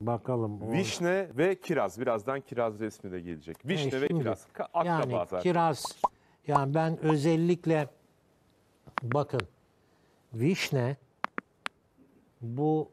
Bakalım. o- Vişne ve kiraz. Birazdan kiraz resmi de gelecek. Vişne ve şimdi, kiraz. Ka- Akraba yani kiraz. Yani ben özellikle bakın vişne bu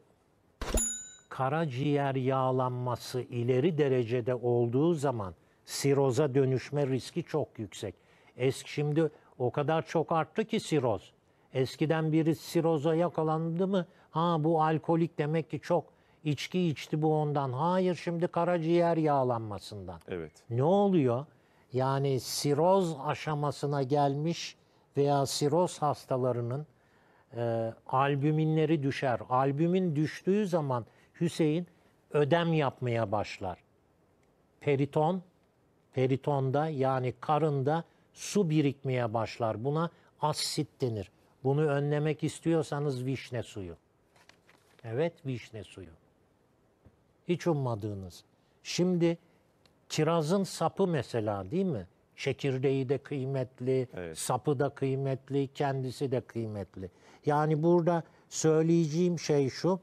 karaciğer yağlanması ileri derecede olduğu zaman siroza dönüşme riski çok yüksek. Eski şimdi o kadar çok arttı ki siroz. Eskiden biri siroza yakalandı mı ha bu alkolik demek ki çok İçki içti bu ondan. Hayır şimdi karaciğer yağlanmasından. Evet. Ne oluyor? Yani siroz aşamasına gelmiş veya siroz hastalarının e, albüminleri düşer. Albümin düştüğü zaman Hüseyin ödem yapmaya başlar. Periton, peritonda yani karında su birikmeye başlar. Buna asit denir. Bunu önlemek istiyorsanız vişne suyu. Evet, vişne suyu hiç ummadığınız. Şimdi kirazın sapı mesela değil mi? Çekirdeği de kıymetli, evet. sapı da kıymetli, kendisi de kıymetli. Yani burada söyleyeceğim şey şu.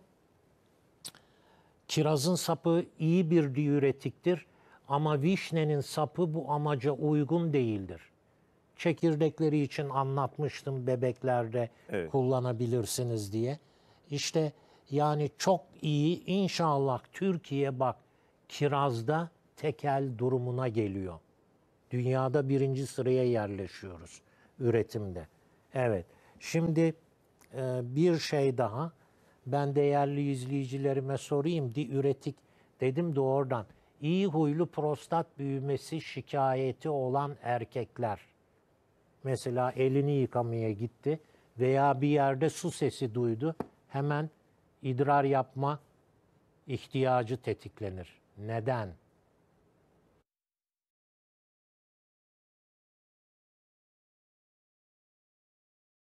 Kirazın sapı iyi bir diüretiktir ama vişnenin sapı bu amaca uygun değildir. Çekirdekleri için anlatmıştım bebeklerde evet. kullanabilirsiniz diye. İşte yani çok iyi inşallah Türkiye bak kirazda tekel durumuna geliyor. Dünyada birinci sıraya yerleşiyoruz üretimde. Evet şimdi e, bir şey daha ben değerli izleyicilerime sorayım di üretik dedim de oradan. İyi huylu prostat büyümesi şikayeti olan erkekler. Mesela elini yıkamaya gitti veya bir yerde su sesi duydu. Hemen idrar yapma ihtiyacı tetiklenir. Neden?